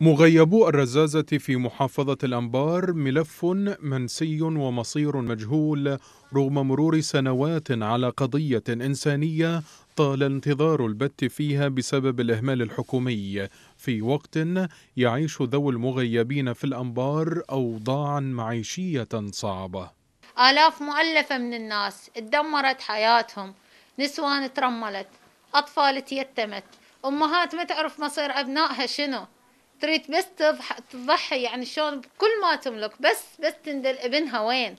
مغيبو الرزازة في محافظة الأنبار ملف منسي ومصير مجهول رغم مرور سنوات على قضية إنسانية طال انتظار البت فيها بسبب الإهمال الحكومي في وقت يعيش ذوي المغيبين في الأنبار أوضاعا معيشية صعبة آلاف مؤلفة من الناس اتدمرت حياتهم نسوان ترملت أطفال تيتمت أمهات ما تعرف مصير أبنائها شنو تريد بس تضحي يعني شلون بكل ما تملك بس بس تندل ابنها وين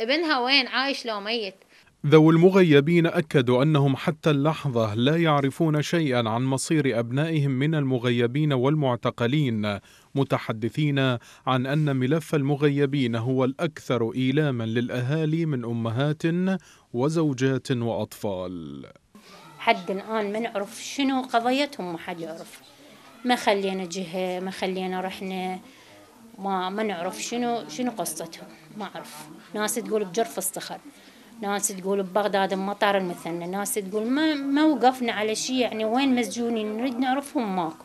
ابنها وين عايش لو ميت ذو المغيبين أكدوا أنهم حتى اللحظة لا يعرفون شيئا عن مصير أبنائهم من المغيبين والمعتقلين متحدثين عن أن ملف المغيبين هو الأكثر إيلاما للأهالي من أمهات وزوجات وأطفال حد الآن ما نعرف شنو قضيتهم ما حد يعرف ما خلينا جهة ما خلينا رحنا ما ما نعرف شنو شنو قصتهم ما اعرف ناس تقول بجرف الصخر ناس تقول ببغداد مطار المثنى ناس تقول ما ما وقفنا على شيء يعني وين مسجونين نريد نعرفهم ماكو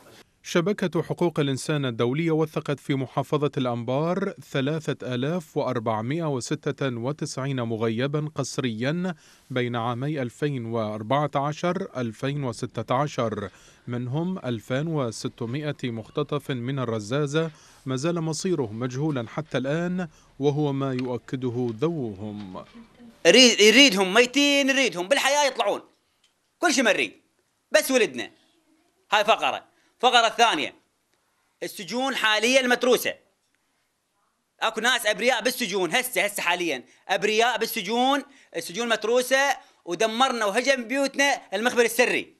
شبكة حقوق الإنسان الدولية وثقت في محافظة الأنبار 3496 مغيبا قسريا بين عامي 2014-2016 منهم 2600 مختطف من الرزازة ما زال مصيره مجهولا حتى الآن وهو ما يؤكده ذوهم يريدهم ميتين يريدهم بالحياة يطلعون كل شيء ما نريد بس ولدنا هاي فقرة فقرة ثانية السجون حاليا متروسة اكو ناس ابرياء بالسجون هسه هسه حاليا ابرياء بالسجون السجون متروسة ودمرنا وهجم بيوتنا المخبر السري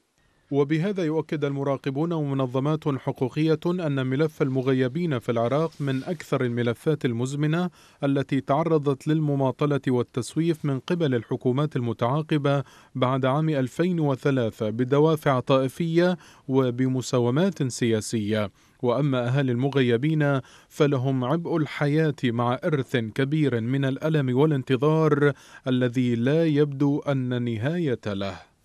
وبهذا يؤكد المراقبون ومنظمات حقوقية أن ملف المغيبين في العراق من أكثر الملفات المزمنة التي تعرضت للمماطلة والتسويف من قبل الحكومات المتعاقبة بعد عام 2003 بدوافع طائفية وبمساومات سياسية. واما اهالي المغيبين فلهم عبء الحياه مع ارث كبير من الالم والانتظار الذي لا يبدو ان نهايه له